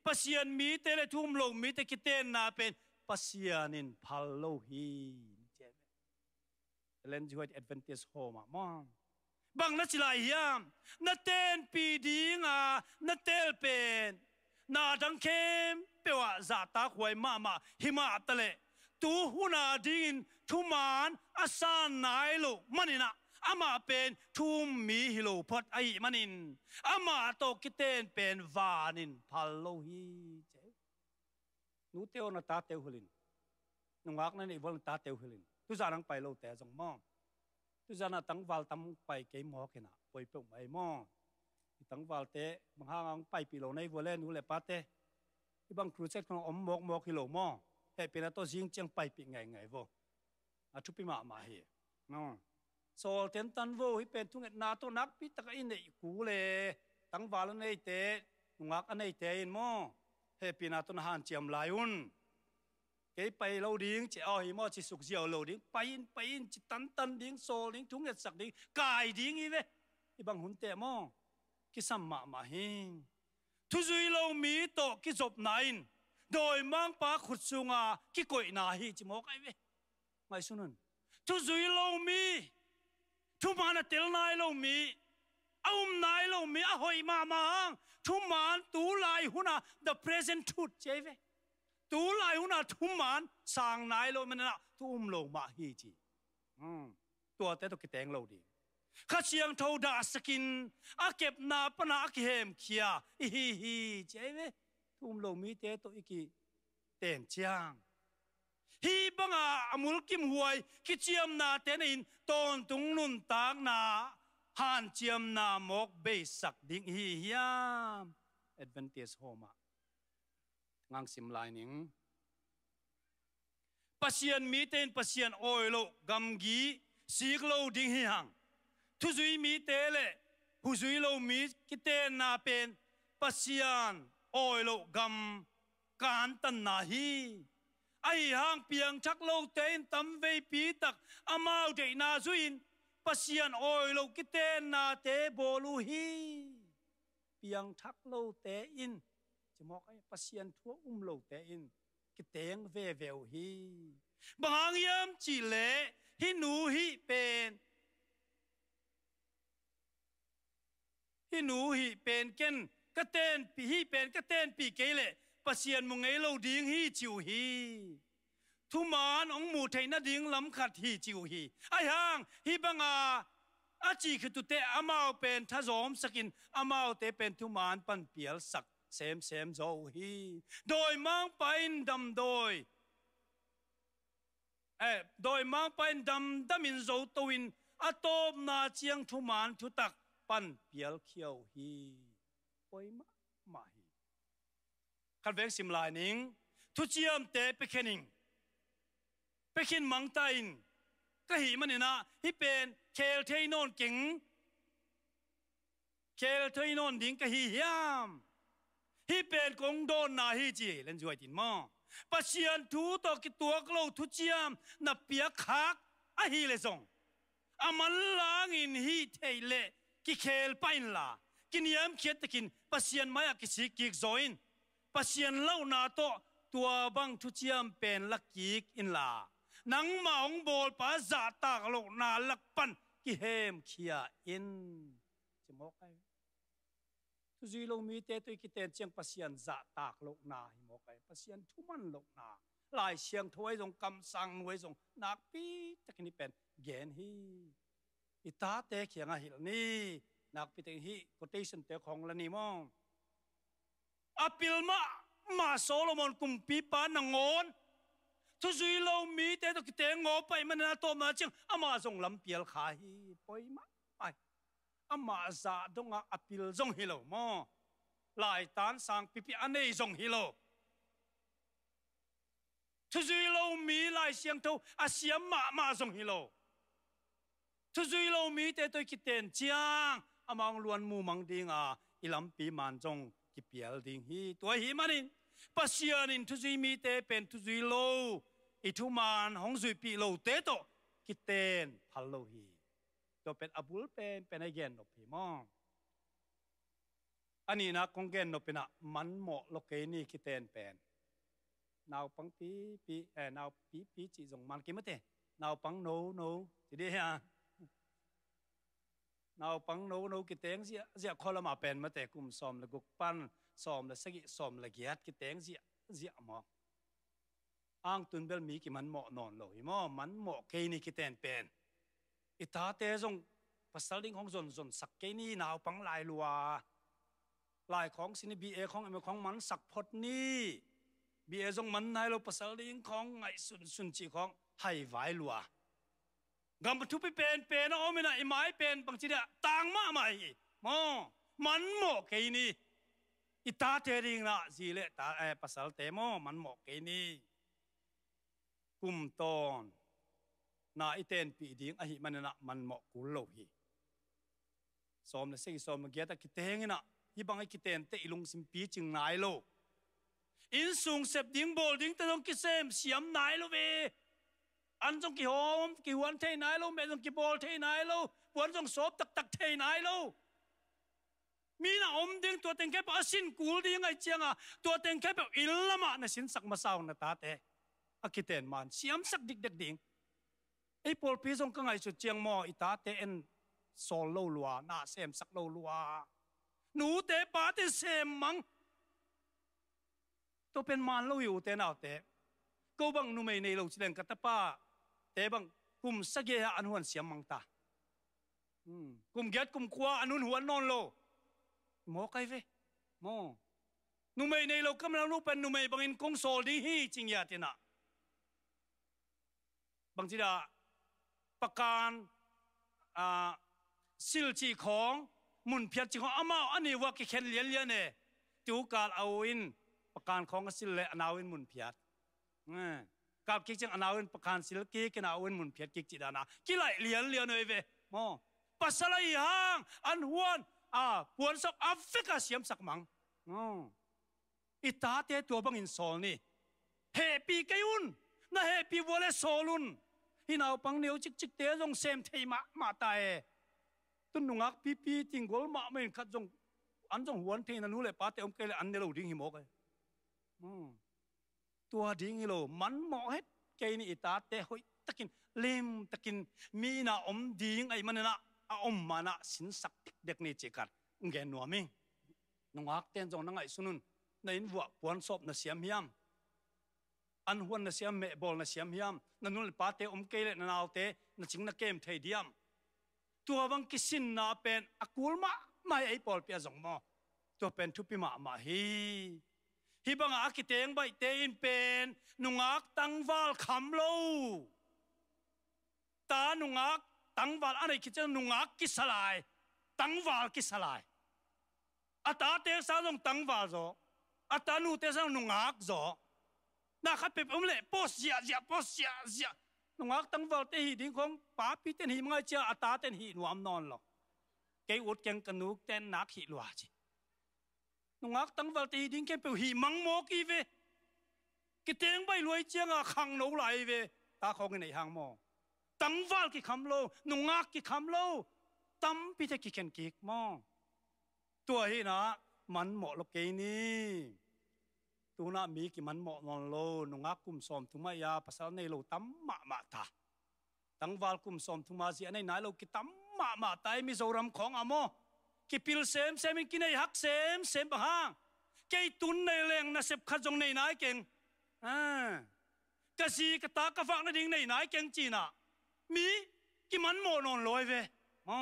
ปัสยันมีเตเลทุ่มโลมีเตกิเต็นนาเป็นปัสยันินพัลโลฮีเจมเอเลนจิวไอเอดเวนติสโฮมามองบางนัจิลายยามนดเต้นปีดีงานดเตลเป็น นาดังเข้มเปวะจาตาหวยมามา หิมาตะเลตูหุนาดินทุมานอาสานนายโลมันินะอามาเป็นทุมมีฮิโลพอดไอมันินอามาโตกิเตนเป็นวานินพัลโลฮีเจนูเตียวนาตาเตียวหลินนงวักนั่นอีวันตาเตียวหลินตุสานังไปโลเตะจงมอง tu jana tang val tam pai ke mo ke na poi pe mai mo tang val te mang ha ang pai pi lo nei vo le nu le pa te i bang cru chet kong om mok mok ki lo mo he pe na to jing chang pai pi ngai ngai vo a chu pi ma ma hi no so ten tan vo hi pen thung na to nak pi tak in nei ku le tang val nei te ngak anei te in mo he pi na to na han chiam lai un cái bay lâu điếng chỉ ơi mà chỉ sụt diều lâu điếng bay in bay in chỉ tắn tắn điếng so điếng chúng nhật sặc điếng cài điếng như vậy, cái bằng hôn tệ mò cái sam mạ mà hình thu duy lâu mỹ tổ cái dọc này đồi mang pa khụt xuống à cái cội nà hi chỉ mò cái vậy, ngay xuống nè thu duy lâu mỹ thu mà là tel nai lâu mỹ ông nai lâu mỹ à hồi mà mang thu mà tu lại hôn à the present truth chế vậy. ตูไลหุนาทุมันสางนายโลมันนะทุมโลมาฮีจีตัวเต่ตกิแตงโลดีข้าเชียงเทาดาสกินอาเก็บนาปนาเกมเขียฮีฮีเจ๊ไหมทุมโลมีเตตุอีกีเต็มเชียงฮีบังอาอมุลกิมหวยกิเจียมนาเตนินตอนตุงนุนตางนาฮันเจียมนามกเบสักดิ่งฮียามเอดเวนเทสโฮมา ngang sim lai ning pasian mi ten pasian oi lo gam gi sik lo ding hiang, hang thu zui mi te le hu zui lo mi ki te na pen pasian oi lo gam kan tan na hi ai hang piang chak lo ten tam ve pi tak amao de na zuin pasian oi lo ki te na te bolu hi piang thak lo te in จะมอกไอ้ปัสยันทั่วอุ้มโลกแต่อินกิเตงเวเววฮีบางยามจีเละฮินูฮิเป็นฮินูฮิเป็นกันกะเตนปีฮิเป็นกะเตนปีเกเลปัสยันมงไงเราดิ้งฮีจิวฮีทุมานองมูไทยนาดิ้งลำขัดฮีจิวฮีไอ้ห่างฮีบังอาอาจีคือตุเตอามาวเป็นทะซอมสกินอามาวเตเป็นทุมานปันเปียลสักเสมเสมโจฮีโดยมังไปนดำโดยเอ๋โดยมังไปนดำดำมินโจตวินอาตอมนาเชียงทุมานทุตักปันเปียลเขียวฮีไปมะมาฮีคันเวกซิมลายนิงทุเจีอมเตเปเคนิงเปเินมังตาอินก็หิมันเนนะฮิเป็นเคลเทยนนกิงเคลเทยนนดิงก็หิยมฮิเป็นกงโดนนาฮิจีเล่นจวยตินมอปัเชัยนทูตอกิตัวกลทุจียมนับเปียคักอะฮีเลยส่งอามันลางอินฮีเทเลกิเคลไปนลากินยามเขียตะกินปัศยัยนมายากิสิกิกจอยน์ปัศยัยนเล่านาโตตัวบังทุจียมเป็นลักกิกอินลานังมาองโบลปะจาตากลลกนาลักปันกิเฮมเขียอินจะมอกไอทุจริตมีเตตุกิเตนเชียงปัสยนจะตากลกนาหิมอกไปปัสยนทุมันลกนาหลายเชียงทวยทรงกำสังไว้ทรงนักปีตะกินี้เป็นเกนฮีอิตาเตเขียงอาหิลนี่นักปีตะกินี้ quotation เของละนีมองอภิลมามาโซโลมอนกุมปีปานังโอนทุจริตมีเตตุกิเตงโอไปมันน่าตัวมาจึงอามาทรงลำเปียลขายไปมาไปอมาจากดงอติลจงฮิโลมอลายตันสังปิปิอเนยจงฮิโลทุจิโลมีลายเสียงทูอาเสียมามาจงฮิโลทุจิโลมีเตตุกิเตนจังอมังลวนมุมังดิงอาอิลัมปีมันจงกิเปียลดิงฮีตัวฮีมันินปัสยานินทุจิมีเตเป็นทุจิโลอิทุมันหงจุยปีโลเตโตกิเตนฮัลโลฮีเป็นอบุลเป็นเป็นไอเกนนพีมออันนี้นะคงเกนนเป็นอะมันเหมาะลกเกนี่คิเตนเป็นนาวปังปีปีเอ่อนาวปีปีจีจงมันกิมเตนาวปังโนโนจีดีฮะนาวปังโนโนกิเตงเสียเสียคอลมาเป็นมาแต่กุมซอมละกุกปันซอมละสกิซอมละเกียดกิเตงเสียเสียมองอ้างตุนเบลมีกี่มันเหมาะนอนเลยมอ มันเหมาะเกนี่กิเตนเป็นอิตาเตจงภาษาลิงของจนจนสักเกนี่หนาวปังลายลัวลายของซินบีเอของเอ็มของมันสักพดนี่บีเอจงมันนายเราภาษาลิงของไงสุนสุนจีของไฮไวลัวกำปทุไปเป็นเป็นเอาไม่นะไอ้ไม้เป็นบางทีเนี่ยต่างมาใหม่มมันหมอกนี่อิตาเตริงละจีเลตาเอภาษาเตมอมันหมอกไอนี่กุมตอน na iten pi ding a hi manana man mo kul lo hi som na sei som ge ta kiteng na hi bang kiten te ilung sim pi ching nai lo in sung sep ding bol ding ta dong ki sem siam nai lo ve an jong ki hom ki wan thei nai lo me jong ki bol thei nai lo wan jong sop tak tak thei nai lo mi na om ding tua teng kep asin kul ding ai chianga tua teng kep ilama na sin sak ma na ta te akiten man siam sak dik dik ding ไอ้ปอลพีสงก็ไงสุดเจียงมออิตาเตเอ็นโอลโลลัวน่าเซมสักโลลัวหนูเตปาเตเซมมังตัวเป็นมานเลอยู่เตนเอาเตก็บังนูไม่ในโลกเชลงกัตป้าเตบังกุมสักเยอันหวนเสียมมังตากุมเกียกุมคว้าอันุนหัวนนอนโลมอไกเวหมอนูไม่ในโลกกำลังรู้เป็นนูไม่บังอินกงโซลดีฮีจริงยาเตนะบางทีดาประการสิลจีของมุนเพียรจีของอามาอันนี้ว่ากิเคนเลียนเลียนเนี่ยติวการเอาอินประการของสิลเลอนาวินมุนเพียรกับกิจังอนาวินประการสิลกีกันอาวินมุนเพียรกิจิดานากิไลเลียนเลียนเอยเวมอปัสลายหางอันหวนอ่าปวนสกอัฟริกาเสียมสักมังอิตาเตตัวบังอินโซลนี่เฮปีกยุนนะเฮปีวอเลโซลุน hi nào pang nêu chích chích té rong xem thấy mà mà tài tôi nung ác pi pi tình gol mà mình khát dùng ăn dùng huấn thế là nu lại bắt ông kêu là ăn đều đi hi mốc ấy tua đinh hi lo mắn mọ hết cái này ta té hoi takin lem kinh, mi na om đi ai man na a om mana sin sak tik dek ni chekat nge nuami nungak ten jong na ngai sunun na nên vuak quan sop na siam hiam an huan na siam me bol na siam hiam na nun pa te om ke le na naw te na ching na kem thei diam tu awang kisin na pen akul ma mai ai e pol pia zong mo tu pen thu pi ma ma hi hi bang a ki teng bai te in pen nungak tang wal kham lo ta nungak tang wal anai ki chen nungak ki salai tang wal ki salai ata te sa long tang wal zo ata nu te sa nungak zo นาขัดเป็นอมเล่ปสเสียเสียปสเสียเสียนงักตั้งวอลเตหีดิ้งของป้าปีเตนหีมงาอเจ้าอาตาเตนหีหนวมนอนหรอกเกอุดแกงกนุกเตนนักหีลวาจีนงักตั้งวอลเตหีดิ้งแค่เปหีมังโมกีเวกิเตงใบรวยเจ่าขังหนูไหลเวตาของในหางมองตั้งวอลกี่คำโลนงักกี่คำโลตั้มพิเทกิเกนกิกมองตัวเฮนะมันเหมาะลกเกนีุ่นามีกิมันหมอนโลนุงักุมสมทุมายาภาษาในโลตัมมามาตาตั้งวาลคุมสมทุมาสีในนายโลกิตัมมามาตายมีโซรัมของอโมกิพิลเซมเซมิกินไอฮักเซมเซมบ้างเกยตุนในแรงนะเสพขจงในนัยเก่งอ่ากะซีกะตากะฟังนดิงในนัยเก่งจีน่ะมีกิมันหมอนลอยเวอ๋อ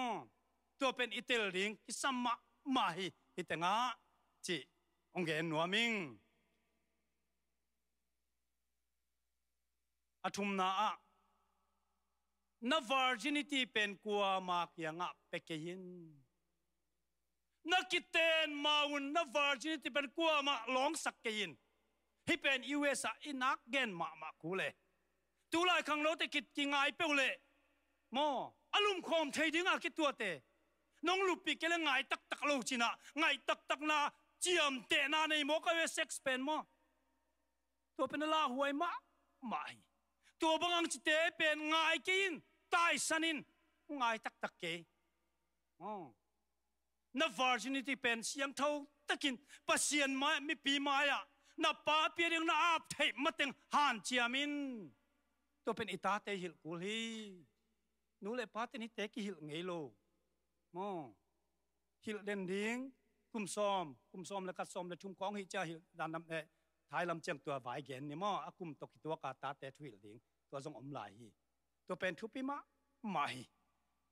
ตัวเป็นอิตเตลดิงกิสมมามาฮิอิตงะจีองเกนนัวมิงอทุมนาณวาร์จินิตีเป็นกัวมากยังอ่ะเปกยินนักกิเตนมาวันณวาร์จินิตีเป็นกัวมาลองสักเกยินฮิเป็นอิเวสอินักเกนมามากูเลยตัวไรขังเราตะกิดกิงไงเปลเลยโมอลุมคอมเทดิงอากิตัวเตน้องลูปีเกลงไงตักตักลูกจิน่ะไงตักตักนาเจียมเตนาในโมก็เวเซ็กซ์เป็นโมตัวเป็นลาหวยมามายตัวบังัจิตเป็นง่ายกินตายสนินง่ายตักตักเกอ๋อนับ v i r g นิตเป็นเสียงเท่าตะกินปัสเซียนมาไม่ปีมาอ่ะนับป้าเปียงนับอาบเทมาเต็งหันเจียมินตัวเป็นอิตาเตหิลกุลีนูเลยป้าเตนิเตกิหิลไงโลมอหิลเด่นดิ้งกุมซอมกุมซอมแล้วกัดซอมแล้วชุมของหิจ่าหิลดานนำเอท้ายลำเจียงตัววายเ็นนี่มออากุมตกตัวกาตาแต่ทวิลดิงตัวทรงอมลายฮีตัวเป็นทุพิมะไม่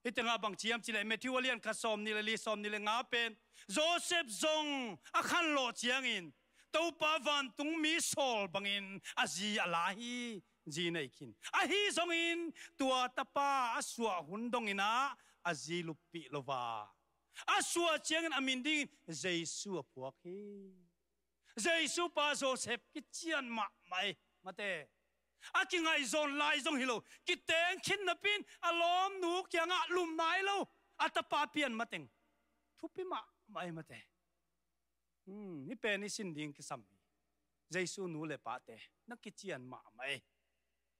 ฮิตงาบังเจียมจิเลยเมทิวเลียนคาสอมนิเลลีสอมนิเลงาเป็นโจเซฟซงอาคันโลเจียงอินตัวปาวันตุงมีโซลบังอินอาจีอาลาฮีจีนไยกินอาฮีซงอินตัวตาปาอาสวหุนดงอินาอาจีลุปปิโลวาอาสวเจียงอินอามินดิงเจสัวพวกฮี Jesu pa Joseph ki chian ma mai mate aking ai zon lai zong hilo ki teng khin na pin alom nu kya nga lum nai lo atapa pian mateng thupi ma mai mate hmm ni pe ni sin ding ki sam Jesu nu le pa te na ki chian ma mai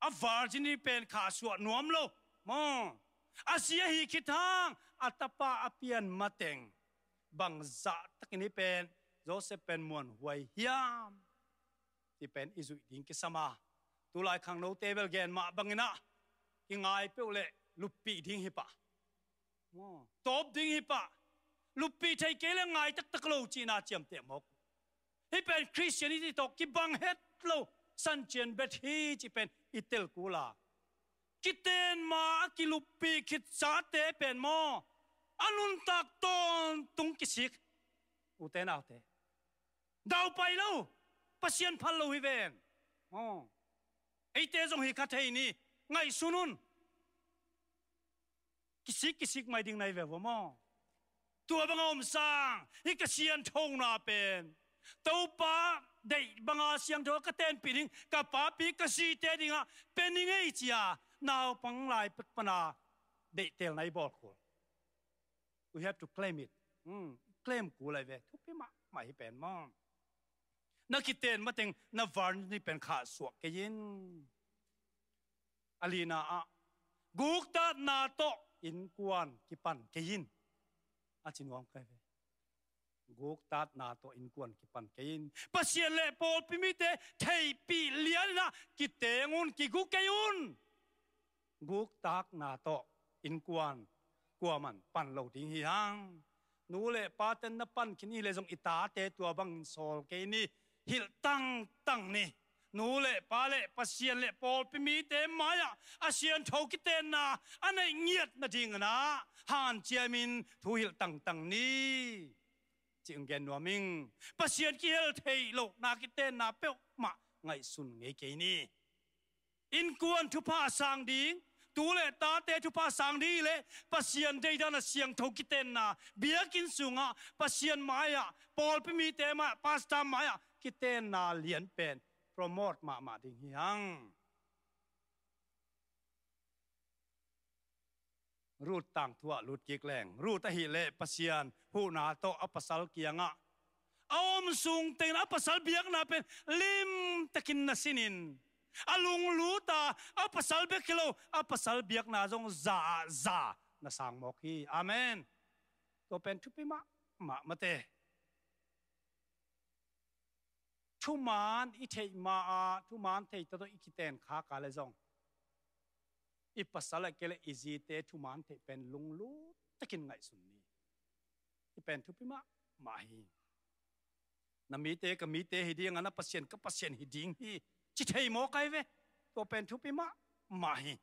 a virgin pen kha suat nuam lo mo asia hi ki thang atapa apian mateng bang za takini pen จยเซเป็นมวนหวยยามที่เป็นอิสุดิงกิสมาตุลายขังโนเตเบลเกนมาบังนะกิงายเปลเลลุปปีดิ้งฮิปะตบดิ้งฮิปะลุปปีใช้เกลงายตักตะกโลจีนาเจียมเตมกฮิเป็นคริสเตียนที่ตกกิบังเฮ็ดโลสันเจียนเบทีจีเป็นอิตตลกูลากิเตนมากิลุปปีคิดสาเตเป็นมออนุนตักตอนตุงกิสิกอุเตนเอาเตดาวไปแล้วปัศยันพัลโลฮิเวงโอ้ไอเตจงฮิคาเทนี่ไงสุนุนกิสิกกิสิกไม่ดิ้งในเววมอตัวบังอมสร้างฮิกเซียนทงนาเป็นเต้าป้าได้บังอาเสียงโทกเตนปีนิงกับป้าปีกสีเตดิงะเป็นยังไงจียนาวปังไหลปัปนาได้เตลในบอดคน we have to claim it อืม claim กูเลยเวทุกพิมาไม่เป็นมองนักกิเตนมาเตงนวานนี่เป็นขาสวกเกยินอลีนาอะกุกตานาโตอินกวนกิปันเกยินอาจินวอมเคกุกตานาโตอินกวนกิปันเกยินปัสเยเลปอลพิมิเตเทปีเลียนนะกิเตงุนกิกุเกยุน กุกตากนาโตอินกวนกวมันปันเหลาทิ้งฮิฮังนูเล่ปาเตนนปันคินีเลยสงอิตาเตตัวบังโซลเกนี่หิลตั้งตั้งนี่นูเล่ปลาเล่ปัสเสียนเล่ปอลพิมีเตมมายะอาเซียนทกิเตนนาอันไหนเงียดนจรีงนะฮานเจียมินทูฮิลตั้งตั้งนี้จึงแกนววมิงปัสเสียนกิเฮลเทโลกนากิเตนนาเป็ยมะไงสุนไงเกนี่อินกวนทุพาสางดิงตูเลตาเตทุพาสางดีเลปสเสียนเดดานาเสียงทกิเตนนาเบียกินสุงะปะเสียนมายะปอลพิมีเตมาปาสตามมายะกิเตนนาเลียนเป็นโปรโมทมามาดิงยังรูดต่างทั่วรูดกิกแรงรูดตะหิเละปะเซียนผู้นาโตอัปสัลเกียงะออมสูงเต็นอัปสัลเบียงนาเป็นลิมตะกินนสินินอลุงลูตาอัปสัลเบกิโลอัปสัลเบียงนาจงซาซานาสังมอกีอาเมนตัวเป็นทุปิมะมะมาเตทุมานอิเทมาทุมานเทตโตอิกิเตนขากาเลจงอิปัสสละเกลอิจิเตทุมานเทเป็นลุงลูตะกินไงสุนนีอิเป็นทุพิมะมาฮีนามีเตกมีเตฮิดังานะปัสเซนกับปัสเซนฮิดิงฮีจิเทโมไกเวตัวเป็นทุพิมะมาฮี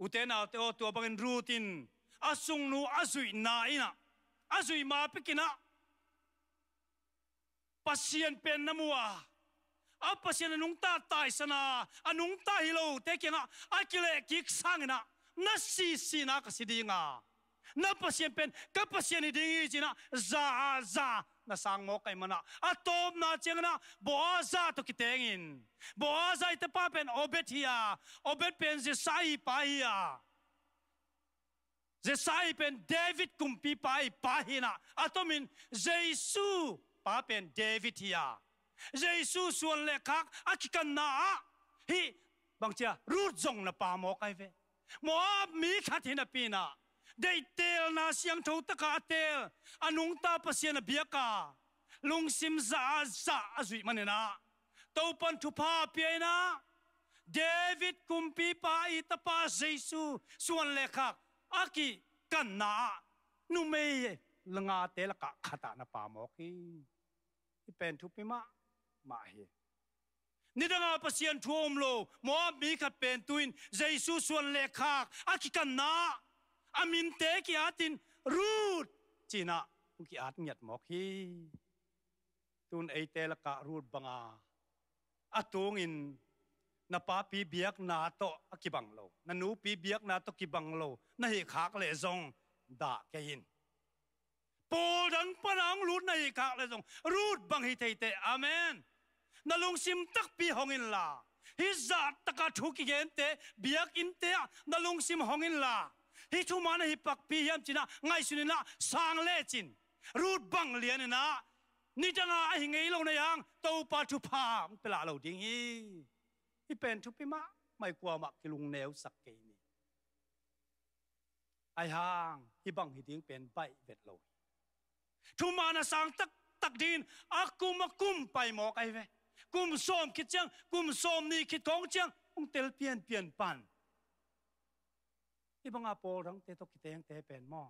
อุเตนเอาเตอตัวบังรูตินอาสุงนูอาสุยนายนะอาสุยมาปิกินะ pasien pen namua a pasien anung ta tai sana anung ta hilo te kenga akile kik sangna na si si na na pasien pen ka pasien dingi jina za za na sang mo kay mana atop na cheng na boaza to kitengin boaza ite pa pen obet hiya obet pen si sai pa hiya si sai pen david kumpi pa hi pa atomin Jesus, ป้าเป็นเดวิดยาเยซูส่วนเลคักอักกันนาฮีบางเจ้ารูดจงนะป้ามอกไอเวหมอมีขัดห็นปีนาได้เตลนาเสียงทูตกาเตลอนุงตาปเสียนเบียกาลุงซิมซาซาอจุยมันนะตัวปันทุพาเปียนะเดวิดกุมปีปาอิตาปาเยซูส่วนเลคักอักิกันนานุเมย์ลงาเตละกะขตานาปามอกีเป็นทุพิมะมาเฮนี่ดังอาเปเซียนทวมโลมอมีขัดเป็นตุนเจสุส่วนเลขากอากิกันนาอามินเตกิอาตินรูดจีนาอุกิอาตเงียดมอกีตุนไอเตละกะรูดบังอาอาตงอินนปาปีเบียกนาโตอากิบังโลนันูปีเบียกนาโตกิบังโลน่นเฮขากเลซองด่าแกหินปูดังปนังรูดในกะเลยงรูดบังฮิเตเตอเมนนลุงซิมตักปีหงินลาฮิสัตตะกัดทุกิเกนเตบียกินเตะนลุงซิมหงินลาฮิทุมานฮิปักพียมจินะไงสุนินะสางเลจินรูดบังเลียนนะนี่จะงอาหิงไงลงในยังตูปาทุพามเปล่าเราดิงอีเป็นทุพิมะ ไม่กลัวมากลุงแนวสักเกนีไอ้ฮางฮิบังฮิดิงเป็นไปเวดลอยทุมานาสังตักตักดินอากุมากุมไปหมอกไอ้เวกุมส้มคิดเจียงกุมส้มนี่คิดของเจียงองเตลเปลี่ยนเปลี่ยนปันอีบังอาโปรังเตตกิเตียงเตเป็นหม้อ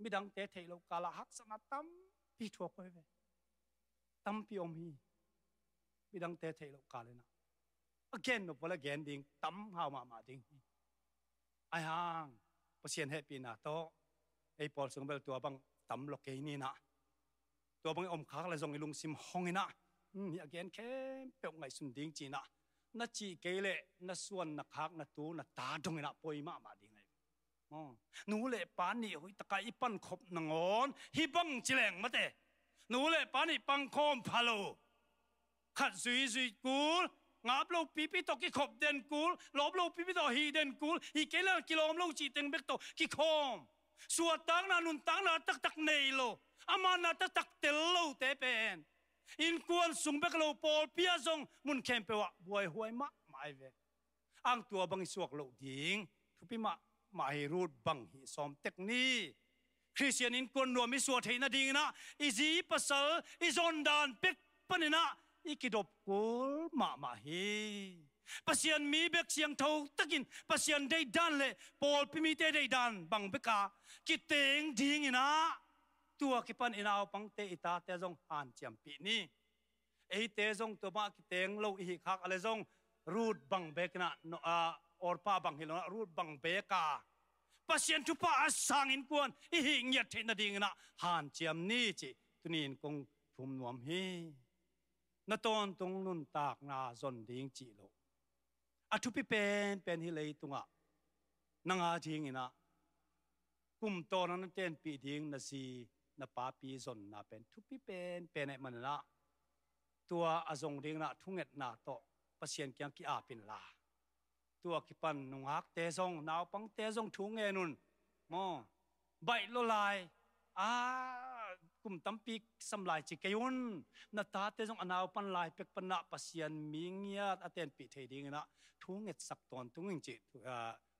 มีดังเตเทโลกาลหักสนัตัมปีทัวไปเวตัมปีอมฮีมีดังเตเทโลกาเลนะ again นบลาแกนดิงตัมหาวมามาดิงไอหังเปอร์เซ็นต์เฮปีนาโตไอ้ปอลสนเบลตัวบังตำลกเกนี่นะตัวบังอมคักเลยทรงไอ้ลุงซิมห้องนะนี่เกนแค่เปี่กไงสุนดิ้งจีนะนัจีเกเล่นัส่วนนักคักนัตูนัตาดงนะปอยมามาดิเงไงอ๋อหนูเล่ปานนี่หุยตะกไยปั้นขบนงอนฮิบังจิแหลงมาเตะหนูเล่ปานนี่ปังคอมพาโลขัดซุยซุยกูงาบลูกปีปีตกิขบเด่นกูลลบลูกปีปีตอฮีเด่นกูลอีเกลกิโลมลูกจีเต็งเบกโตกิคอมสัวตังนานุนตังนาตักตักเนยโลอามานาตักตักเตลโลเตเป็นอินกวนสุงเบกโลปอลพิอาซงมุนเข็มเปวะบวยหวยมะไม่เวอังตัวบังสวกโลดิงทุพิมะมาให้รูดบังหิซอมเทคนีคริสเตียนอินกวนัวมิสวดเ้นาดิงนะอิจีปัสเซลอิจอนดานเปกปนินะอิกิดบกูลมามาฮปัศยันมีเบกเสียงเท่าตะกินปัศยันได้ดันเลยปอลพิมีเตได้ดันบังเบกากิเตงดิงนะตัวกิปันอินาวปังเตอิตาเตจงหันเจียมปีนี้ไอเตจงตัวบากิเตงโลอีหักอะไรจงรูดบังเบกนะอ่าออร์ปาบังฮิลนะรูดบังเบกาปัศยันทุปาสังอินกวนอีหิงยัดเทนดิงนะหันเจียมนี้จีตุนีนกงภูมนวมฮีนาตอนตรงนุนตากนาจนดิ้งจีโลอาทุพิเป็นเป็นฮิเลยตุงะนังอาจิงินะกุมโตนั้นเต้นปีดิงนาซีนาปาปีสนนาเป็นทุพิเป็นเป็นไอมันละตัวอาจงเรียงนะทุ่งเอ็ดนาโตประเสียนเกียงกีอาเป็นลาตัวกิปันนุงฮักเตซงนาวปังเตซงทุ่งเอนุนมอใบละลายอากุมตัมปีสำลายจิกยุนนาตาเตจงอนาวปันลายเป็กปนะปัสยันมีเงียดอเตนปิเทดิงนะทุงเง็ดสักตอนทุงงิจิต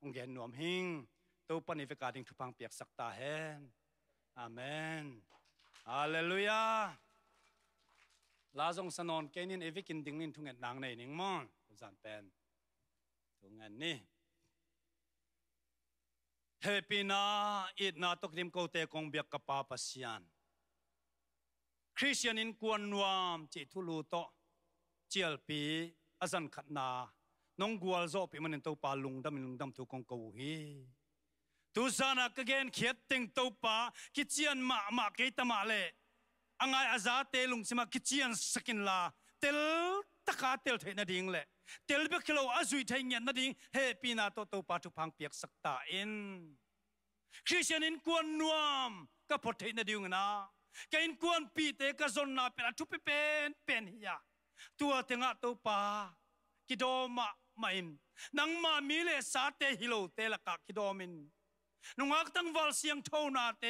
องแกนนวมหิงตัวปนิฟิกาดิงทุพังเปียกสักตาเฮนอเมนอาเลลูยาลาจงสนอนเกนินเอวิกินดิงนินทุงเง็ดนางในนิงมอนงจานเป็นทุงเง็ดนี่เฮปีนาอิดนาตกดิมโกเตคงเบียกกปาปัสยันคริสเตียนินกวนวามจิทุลูโตเจียลปีอาจันขัดนาน้องกวลโซปีมันตัวปาลุงดำมิลุงดำตักกงกูฮีตูสานักเกนเขียดติงเตัวปากิจียนมามาเกตมาเลอังไงอาซาเตลุงสมากิจียนสกินลาเตลตะขาเตลเทนดิ่งเลเตลเบกิโลอาจุยเทงยันนดิ่งเฮปีนาโตเตัวปาทุพังเปียกสักตาเอินคริสเตียนินกวนวามก็พอเทนดิ่งนะกินกวนปีเตกะจนนาเป็นชุบเป็นเป็นเียตัวถึงะตัวปาคิดอมะมาไินนังมามีเลสัาเตฮิโลเตลักคิดออกมินนุงักตั้งวอลเซียงเท่านาเต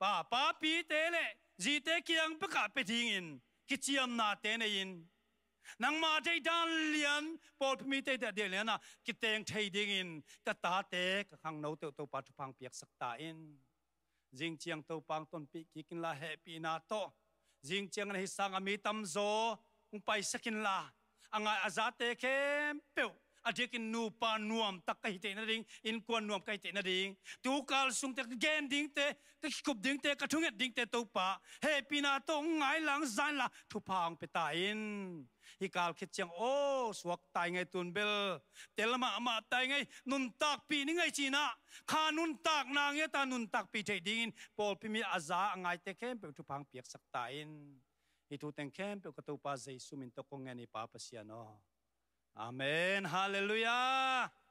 ป้าป้าปีเตเลจีเตกียังประกาศไปทิ้งินคิจียมนาเตเนอินนังมาใจดัานเลียนปอดมีเตเดียร์เลียนนะคิดเตยงใทยดิ้งินแต่ตาเตกะขังโนเตตัวปาทุพังเปียกสักตาอิน jing chiang to pang ton pi ki kin la he pi na to jing chiang sang hisang ami tam zo ung pai sakin la anga azate kem peu adikin nu pa nuam tak kai te na ding in kwan nuam kai te na ding tu kal sung te gen ding te ka kikup ding te ka thunget ding te to pa he pi na to ngai lang zan la thu pang pe ta in hi kal khit chang o suak tai ngai tun bel telma ama tai ngai nun tak pi ni ngai china kha nun tak na nge ta nun tak pi thei ding pol pi mi aza angai te khem pe thu phang piak sak ta in hi thu teng khem pe ko tu pa jaisu min to ko nge ni pa pasiano amen hallelujah